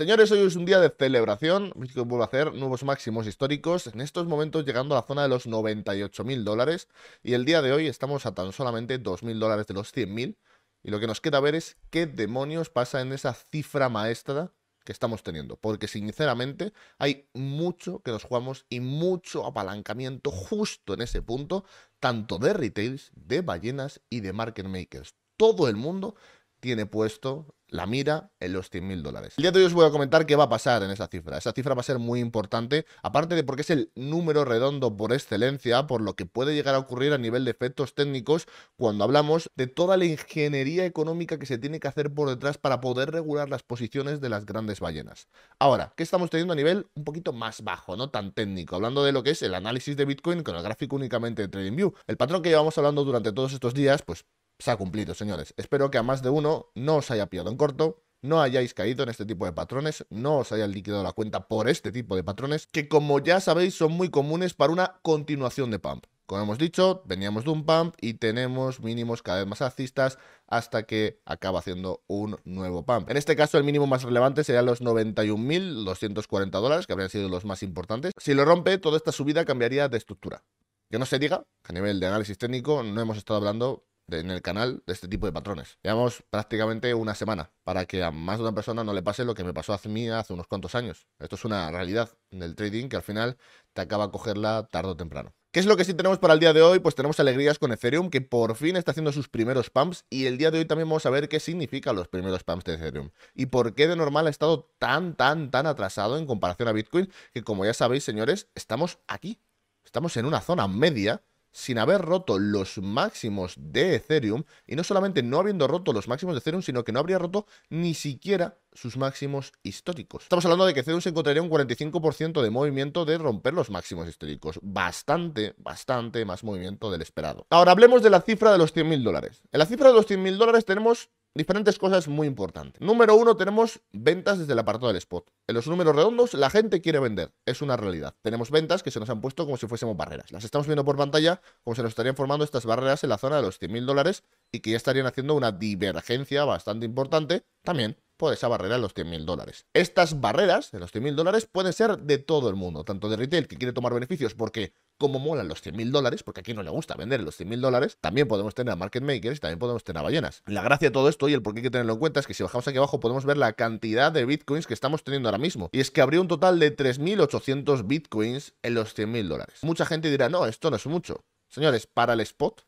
Señores, hoy es un día de celebración, vuelvo a hacer nuevos máximos históricos, en estos momentos llegando a la zona de los 98.000 dólares, y el día de hoy estamos a tan solamente 2.000 dólares de los 100.000, y lo que nos queda ver es qué demonios pasa en esa cifra maestra que estamos teniendo, porque sinceramente hay mucho que nos jugamos y mucho apalancamiento justo en ese punto, tanto de retails, de ballenas y de market makers. Todo el mundo tiene puesto la mira en los 100.000 dólares. El día de hoy os voy a comentar qué va a pasar en esa cifra. Esa cifra va a ser muy importante, aparte de porque es el número redondo por excelencia, por lo que puede llegar a ocurrir a nivel de efectos técnicos cuando hablamos de toda la ingeniería económica que se tiene que hacer por detrás para poder regular las posiciones de las grandes ballenas. Ahora, ¿qué estamos teniendo a nivel un poquito más bajo, no tan técnico? Hablando de lo que es el análisis de Bitcoin con el gráfico únicamente de TradingView. El patrón que llevamos hablando durante todos estos días, pues se ha cumplido, señores. Espero que a más de uno no os haya pillado en corto, no hayáis caído en este tipo de patrones, no os haya liquidado la cuenta por este tipo de patrones, que como ya sabéis son muy comunes para una continuación de pump. Como hemos dicho, veníamos de un pump y tenemos mínimos cada vez más alcistas hasta que acaba haciendo un nuevo pump. En este caso, el mínimo más relevante serían los 91.240 dólares, que habrían sido los más importantes. Si lo rompe, toda esta subida cambiaría de estructura. Que no se diga a nivel de análisis técnico no hemos estado hablando en el canal de este tipo de patrones. Llevamos prácticamente una semana para que a más de una persona no le pase lo que me pasó a mí hace unos cuantos años. Esto es una realidad del trading que al final te acaba a cogerla tarde o temprano. ¿Qué es lo que sí tenemos para el día de hoy? Pues tenemos alegrías con Ethereum, que por fin está haciendo sus primeros pumps, y el día de hoy también vamos a ver qué significan los primeros pumps de Ethereum, y por qué de normal ha estado tan, tan, tan atrasado en comparación a Bitcoin, que como ya sabéis, señores, estamos aquí. Estamos en una zona media sin haber roto los máximos de Ethereum, y no solamente no habiendo roto los máximos de Ethereum, sino que no habría roto ni siquiera sus máximos históricos. Estamos hablando de que Ethereum se encontraría un 45% de movimiento de romper los máximos históricos. Bastante, bastante más movimiento del esperado. Ahora hablemos de la cifra de los 100.000 dólares. En la cifra de los 100.000 dólares tenemos diferentes cosas muy importantes. Número uno, tenemos ventas desde el apartado del spot. En los números redondos, la gente quiere vender. Es una realidad. Tenemos ventas que se nos han puesto como si fuésemos barreras. Las estamos viendo por pantalla como se nos estarían formando estas barreras en la zona de los 100.000 dólares y que ya estarían haciendo una divergencia bastante importante también por esa barrera de los 100.000 dólares. Estas barreras de los 100.000 dólares pueden ser de todo el mundo, tanto de retail que quiere tomar beneficios porque como molan los 100.000 mil dólares, porque aquí no le gusta vender los 100.000 mil dólares, también podemos tener a market makers y también podemos tener a ballenas. La gracia de todo esto y el por qué hay que tenerlo en cuenta es que si bajamos aquí abajo podemos ver la cantidad de bitcoins que estamos teniendo ahora mismo. Y es que abrió un total de 3.800 bitcoins en los 100.000 mil dólares. Mucha gente dirá, no, esto no es mucho. Señores, para el spot,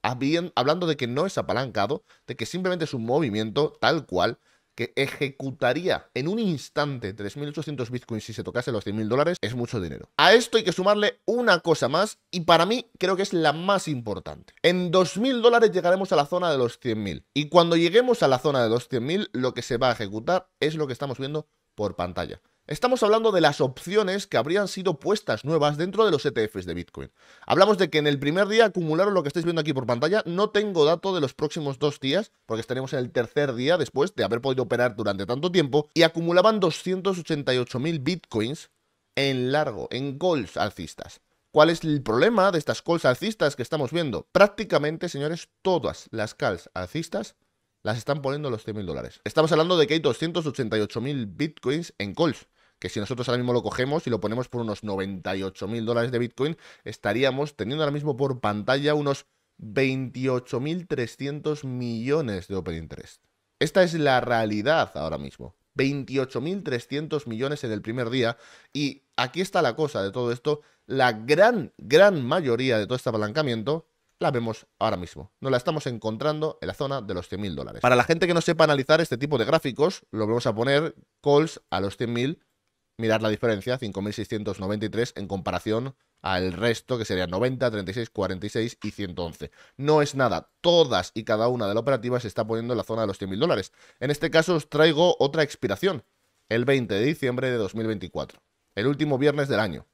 hablando de que no es apalancado, de que simplemente es un movimiento tal cual, que ejecutaría en un instante 3.800 bitcoins si se tocase los 100.000 dólares, es mucho dinero. A esto hay que sumarle una cosa más y para mí creo que es la más importante. En 2.000 dólares llegaremos a la zona de los 100.000 y cuando lleguemos a la zona de los 100.000 lo que se va a ejecutar es lo que estamos viendo por pantalla. Estamos hablando de las opciones que habrían sido puestas nuevas dentro de los ETFs de Bitcoin. Hablamos de que en el primer día acumularon lo que estáis viendo aquí por pantalla. No tengo dato de los próximos dos días, porque estaremos en el tercer día después de haber podido operar durante tanto tiempo, y acumulaban 288.000 Bitcoins en largo, en calls alcistas. ¿Cuál es el problema de estas calls alcistas que estamos viendo? Prácticamente, señores, todas las calls alcistas las están poniendo los 100.000 dólares. Estamos hablando de que hay 288.000 bitcoins en calls que si nosotros ahora mismo lo cogemos y lo ponemos por unos 98.000 dólares de Bitcoin, estaríamos teniendo ahora mismo por pantalla unos 28.300 millones de Open Interest. Esta es la realidad ahora mismo. 28.300 millones en el primer día. Y aquí está la cosa de todo esto. La gran, gran mayoría de todo este apalancamiento la vemos ahora mismo. Nos la estamos encontrando en la zona de los 100.000 dólares. Para la gente que no sepa analizar este tipo de gráficos, lo vamos a poner calls a los 100.000 mirar la diferencia, 5.693 en comparación al resto, que serían 90, 36, 46 y 111. No es nada, todas y cada una de las operativas se está poniendo en la zona de los 100.000 dólares. En este caso os traigo otra expiración, el 20 de diciembre de 2024, el último viernes del año,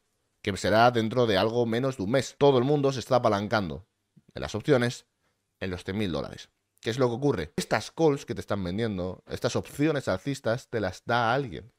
que será dentro de algo menos de un mes. Todo el mundo se está apalancando en las opciones en los 100.000 dólares. ¿Qué es lo que ocurre? Estas calls que te están vendiendo, estas opciones alcistas, te las da alguien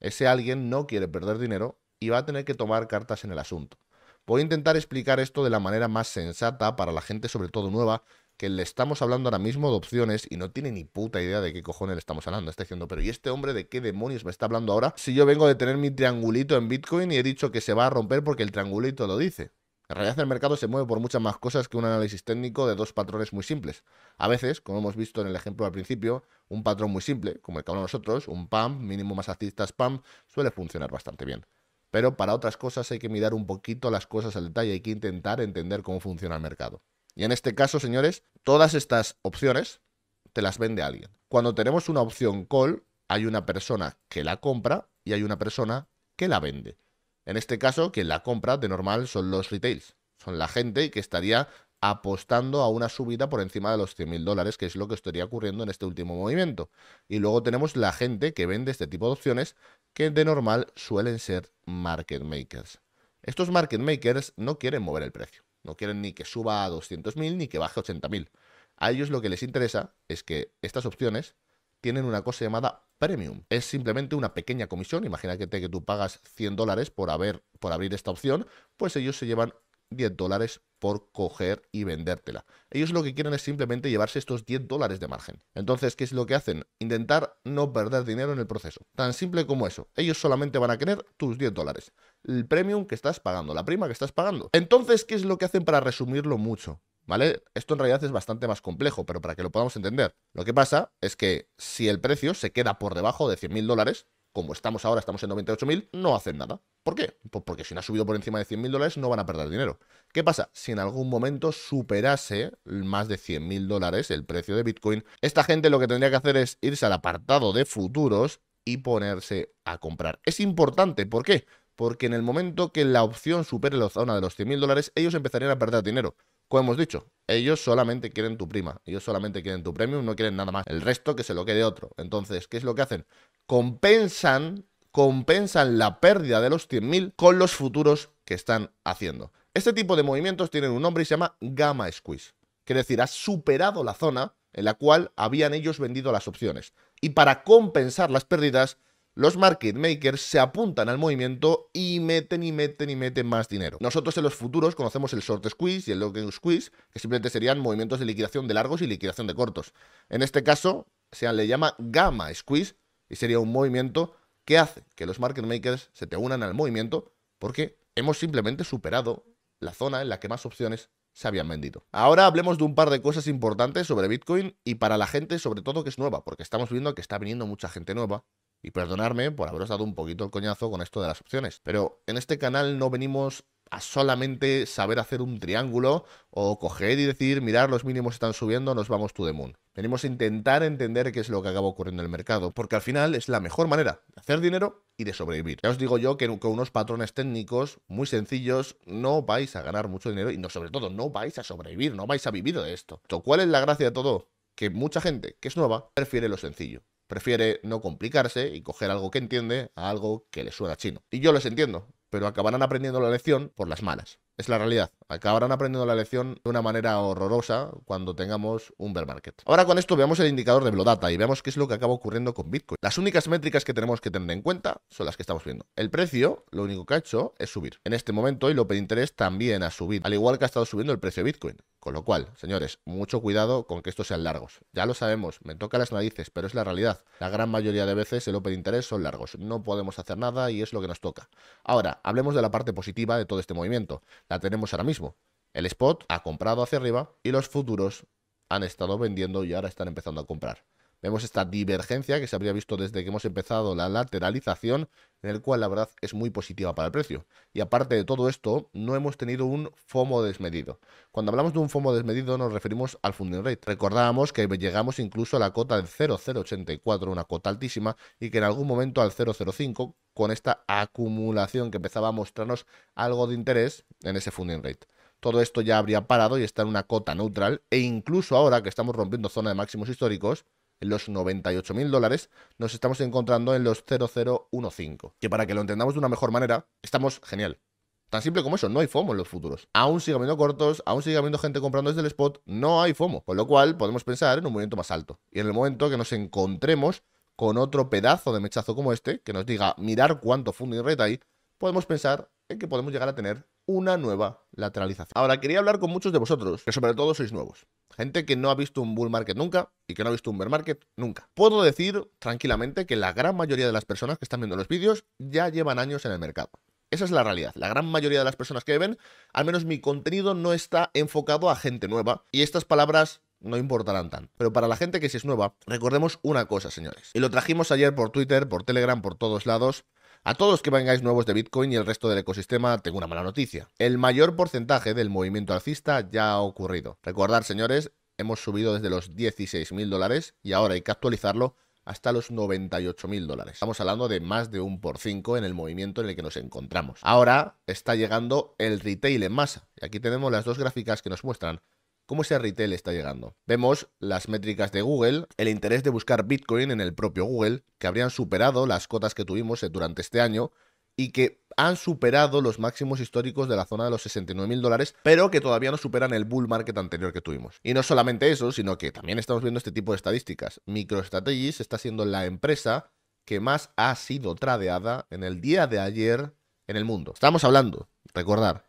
ese alguien no quiere perder dinero y va a tener que tomar cartas en el asunto. Voy a intentar explicar esto de la manera más sensata para la gente, sobre todo nueva, que le estamos hablando ahora mismo de opciones y no tiene ni puta idea de qué cojones le estamos hablando. Está diciendo, pero ¿y este hombre de qué demonios me está hablando ahora? Si yo vengo de tener mi triangulito en Bitcoin y he dicho que se va a romper porque el triangulito lo dice. En realidad el mercado se mueve por muchas más cosas que un análisis técnico de dos patrones muy simples. A veces, como hemos visto en el ejemplo al principio, un patrón muy simple, como el que hablamos nosotros, un PAM, mínimo más artistas, PAM, suele funcionar bastante bien. Pero para otras cosas hay que mirar un poquito las cosas al detalle, hay que intentar entender cómo funciona el mercado. Y en este caso, señores, todas estas opciones te las vende alguien. Cuando tenemos una opción call, hay una persona que la compra y hay una persona que la vende. En este caso, quien la compra de normal son los retails, son la gente que estaría apostando a una subida por encima de los 100.000 dólares, que es lo que estaría ocurriendo en este último movimiento. Y luego tenemos la gente que vende este tipo de opciones, que de normal suelen ser market makers. Estos market makers no quieren mover el precio, no quieren ni que suba a 200.000 ni que baje a 80.000. A ellos lo que les interesa es que estas opciones tienen una cosa llamada Premium. Es simplemente una pequeña comisión. Imagínate que tú pagas 100 dólares por, haber, por abrir esta opción, pues ellos se llevan 10 dólares por coger y vendértela. Ellos lo que quieren es simplemente llevarse estos 10 dólares de margen. Entonces, ¿qué es lo que hacen? Intentar no perder dinero en el proceso. Tan simple como eso. Ellos solamente van a querer tus 10 dólares. El premium que estás pagando, la prima que estás pagando. Entonces, ¿qué es lo que hacen para resumirlo mucho? ¿vale? Esto en realidad es bastante más complejo, pero para que lo podamos entender. Lo que pasa es que si el precio se queda por debajo de 100.000 dólares, como estamos ahora, estamos en 98.000, no hacen nada. ¿Por qué? Pues porque si no ha subido por encima de 100.000 dólares no van a perder dinero. ¿Qué pasa? Si en algún momento superase más de 100.000 dólares el precio de Bitcoin, esta gente lo que tendría que hacer es irse al apartado de futuros y ponerse a comprar. Es importante, ¿por qué? Porque en el momento que la opción supere la zona de los 100.000 dólares, ellos empezarían a perder dinero. Como hemos dicho, ellos solamente quieren tu prima, ellos solamente quieren tu premium, no quieren nada más. El resto que se lo quede otro. Entonces, ¿qué es lo que hacen? Compensan, compensan la pérdida de los 100.000 con los futuros que están haciendo. Este tipo de movimientos tienen un nombre y se llama gamma squeeze. Quiere decir, ha superado la zona en la cual habían ellos vendido las opciones. Y para compensar las pérdidas, los market makers se apuntan al movimiento y meten y meten y meten más dinero. Nosotros en los futuros conocemos el short squeeze y el long squeeze, que simplemente serían movimientos de liquidación de largos y liquidación de cortos. En este caso, se le llama gamma squeeze y sería un movimiento que hace que los market makers se te unan al movimiento porque hemos simplemente superado la zona en la que más opciones se habían vendido. Ahora hablemos de un par de cosas importantes sobre Bitcoin y para la gente sobre todo que es nueva, porque estamos viendo que está viniendo mucha gente nueva y perdonarme por haberos dado un poquito el coñazo con esto de las opciones. Pero en este canal no venimos a solamente saber hacer un triángulo o coger y decir, mirar, los mínimos están subiendo, nos vamos to the moon. Tenemos intentar entender qué es lo que acaba ocurriendo en el mercado, porque al final es la mejor manera de hacer dinero y de sobrevivir. Ya os digo yo que con unos patrones técnicos muy sencillos no vais a ganar mucho dinero y no, sobre todo no vais a sobrevivir, no vais a vivir de esto. Lo ¿Cuál es la gracia de todo? Que mucha gente que es nueva prefiere lo sencillo prefiere no complicarse y coger algo que entiende a algo que le suena chino. Y yo les entiendo, pero acabarán aprendiendo la lección por las malas. Es la realidad. Acabarán aprendiendo la lección de una manera horrorosa cuando tengamos un bear market. Ahora con esto veamos el indicador de Blodata y veamos qué es lo que acaba ocurriendo con Bitcoin. Las únicas métricas que tenemos que tener en cuenta son las que estamos viendo. El precio, lo único que ha hecho es subir. En este momento el Open Interest también ha subido, al igual que ha estado subiendo el precio de Bitcoin. Con lo cual, señores, mucho cuidado con que estos sean largos. Ya lo sabemos, me toca las narices, pero es la realidad. La gran mayoría de veces el Open Interest son largos. No podemos hacer nada y es lo que nos toca. Ahora, hablemos de la parte positiva de todo este movimiento. La tenemos ahora mismo. El spot ha comprado hacia arriba y los futuros han estado vendiendo y ahora están empezando a comprar. Vemos esta divergencia que se habría visto desde que hemos empezado la lateralización, en el cual la verdad es muy positiva para el precio. Y aparte de todo esto, no hemos tenido un FOMO desmedido. Cuando hablamos de un FOMO desmedido nos referimos al funding rate. Recordábamos que llegamos incluso a la cota del 0,084, una cota altísima, y que en algún momento al 0,05, con esta acumulación que empezaba a mostrarnos algo de interés en ese funding rate todo esto ya habría parado y está en una cota neutral e incluso ahora que estamos rompiendo zona de máximos históricos, en los 98.000 dólares, nos estamos encontrando en los 0015. Que para que lo entendamos de una mejor manera, estamos genial. Tan simple como eso, no hay FOMO en los futuros. Aún sigue habiendo cortos, aún sigue habiendo gente comprando desde el spot, no hay FOMO. Con lo cual podemos pensar en un movimiento más alto. Y en el momento que nos encontremos con otro pedazo de mechazo como este, que nos diga mirar cuánto y reta hay, podemos pensar en que podemos llegar a tener una nueva lateralización. Ahora, quería hablar con muchos de vosotros, que sobre todo sois nuevos. Gente que no ha visto un bull market nunca y que no ha visto un bear market nunca. Puedo decir tranquilamente que la gran mayoría de las personas que están viendo los vídeos ya llevan años en el mercado. Esa es la realidad. La gran mayoría de las personas que ven, al menos mi contenido no está enfocado a gente nueva. Y estas palabras no importarán tan. Pero para la gente que sí es nueva, recordemos una cosa, señores. Y lo trajimos ayer por Twitter, por Telegram, por todos lados. A todos que vengáis nuevos de Bitcoin y el resto del ecosistema, tengo una mala noticia. El mayor porcentaje del movimiento alcista ya ha ocurrido. Recordad, señores, hemos subido desde los 16.000 dólares y ahora hay que actualizarlo hasta los 98.000 dólares. Estamos hablando de más de un por 5 en el movimiento en el que nos encontramos. Ahora está llegando el retail en masa. Y aquí tenemos las dos gráficas que nos muestran cómo ese retail está llegando. Vemos las métricas de Google, el interés de buscar Bitcoin en el propio Google, que habrían superado las cotas que tuvimos eh, durante este año y que han superado los máximos históricos de la zona de los 69.000 dólares, pero que todavía no superan el bull market anterior que tuvimos. Y no solamente eso, sino que también estamos viendo este tipo de estadísticas. Microstrategy está siendo la empresa que más ha sido tradeada en el día de ayer en el mundo. Estamos hablando, recordar,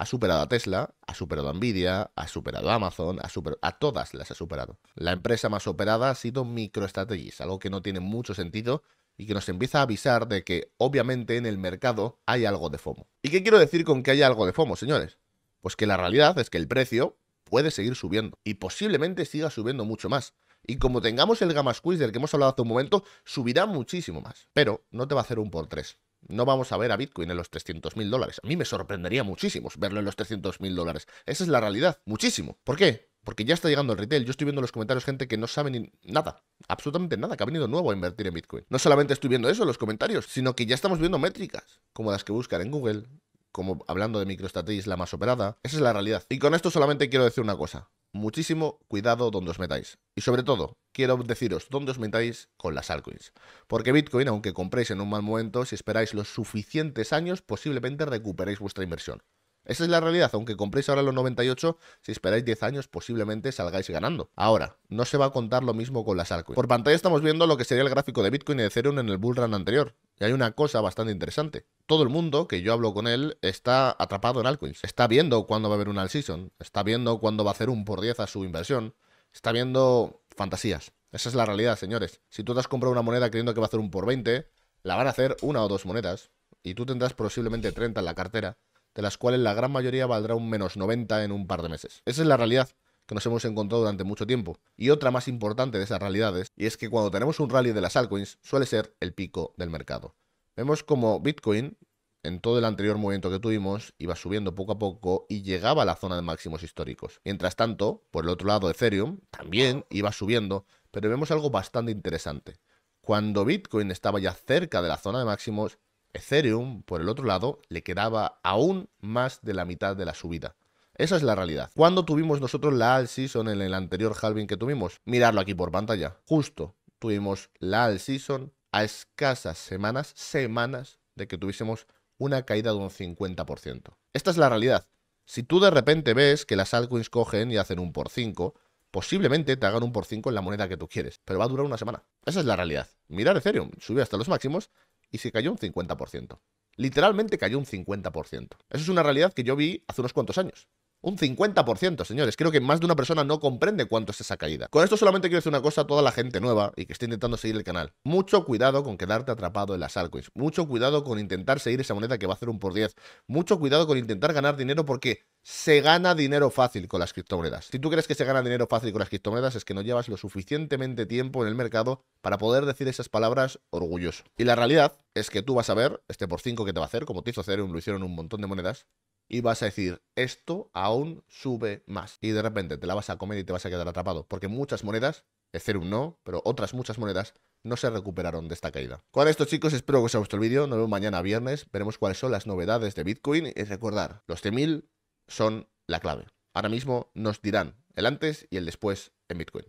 ha superado a Tesla, ha superado a Nvidia, ha superado a Amazon, ha a todas las ha superado. La empresa más operada ha sido MicroStrategy, algo que no tiene mucho sentido y que nos empieza a avisar de que obviamente en el mercado hay algo de FOMO. ¿Y qué quiero decir con que hay algo de FOMO, señores? Pues que la realidad es que el precio puede seguir subiendo y posiblemente siga subiendo mucho más. Y como tengamos el Gamma Squeeze del que hemos hablado hace un momento, subirá muchísimo más. Pero no te va a hacer un por tres. No vamos a ver a Bitcoin en los 300 mil dólares. A mí me sorprendería muchísimo verlo en los 300 mil dólares. Esa es la realidad, muchísimo. ¿Por qué? Porque ya está llegando el retail. Yo estoy viendo en los comentarios gente que no sabe ni nada, absolutamente nada, que ha venido nuevo a invertir en Bitcoin. No solamente estoy viendo eso en los comentarios, sino que ya estamos viendo métricas como las que buscan en Google, como hablando de MicroStrategy la más operada. Esa es la realidad. Y con esto solamente quiero decir una cosa muchísimo cuidado donde os metáis. Y sobre todo, quiero deciros dónde os metáis con las altcoins. Porque Bitcoin, aunque compréis en un mal momento, si esperáis los suficientes años, posiblemente recuperéis vuestra inversión. Esa es la realidad, aunque compréis ahora los 98, si esperáis 10 años posiblemente salgáis ganando. Ahora, no se va a contar lo mismo con las altcoins. Por pantalla estamos viendo lo que sería el gráfico de Bitcoin y de Ethereum en el bullrun anterior. Y hay una cosa bastante interesante. Todo el mundo que yo hablo con él está atrapado en altcoins. Está viendo cuándo va a haber un all season. Está viendo cuándo va a hacer un por 10 a su inversión. Está viendo fantasías. Esa es la realidad, señores. Si tú te has comprado una moneda creyendo que va a hacer un por 20, la van a hacer una o dos monedas. Y tú tendrás posiblemente 30 en la cartera, de las cuales la gran mayoría valdrá un menos 90 en un par de meses. Esa es la realidad que nos hemos encontrado durante mucho tiempo. Y otra más importante de esas realidades, y es que cuando tenemos un rally de las altcoins, suele ser el pico del mercado. Vemos como Bitcoin, en todo el anterior movimiento que tuvimos, iba subiendo poco a poco y llegaba a la zona de máximos históricos. Mientras tanto, por el otro lado, Ethereum también iba subiendo, pero vemos algo bastante interesante. Cuando Bitcoin estaba ya cerca de la zona de máximos, Ethereum, por el otro lado, le quedaba aún más de la mitad de la subida. Esa es la realidad. ¿Cuándo tuvimos nosotros la all season en el anterior halving que tuvimos? Mirarlo aquí por pantalla. Justo tuvimos la all season a escasas semanas, semanas de que tuviésemos una caída de un 50%. Esta es la realidad. Si tú de repente ves que las altcoins cogen y hacen un por 5, posiblemente te hagan un por 5 en la moneda que tú quieres, pero va a durar una semana. Esa es la realidad. Mirar Ethereum, subió hasta los máximos y se cayó un 50%. Literalmente cayó un 50%. Esa es una realidad que yo vi hace unos cuantos años. Un 50%, señores. Creo que más de una persona no comprende cuánto es esa caída. Con esto solamente quiero decir una cosa a toda la gente nueva y que esté intentando seguir el canal. Mucho cuidado con quedarte atrapado en las altcoins. Mucho cuidado con intentar seguir esa moneda que va a hacer un por 10. Mucho cuidado con intentar ganar dinero porque se gana dinero fácil con las criptomonedas. Si tú crees que se gana dinero fácil con las criptomonedas es que no llevas lo suficientemente tiempo en el mercado para poder decir esas palabras orgulloso. Y la realidad es que tú vas a ver este por 5 que te va a hacer, como te hizo Ethereum, lo hicieron un montón de monedas, y vas a decir, esto aún sube más. Y de repente te la vas a comer y te vas a quedar atrapado, porque muchas monedas, Ethereum no, pero otras muchas monedas no se recuperaron de esta caída. Con esto chicos, espero que os haya gustado el vídeo, nos vemos mañana viernes, veremos cuáles son las novedades de Bitcoin y recordar, los 100.000 son la clave. Ahora mismo nos dirán el antes y el después en Bitcoin.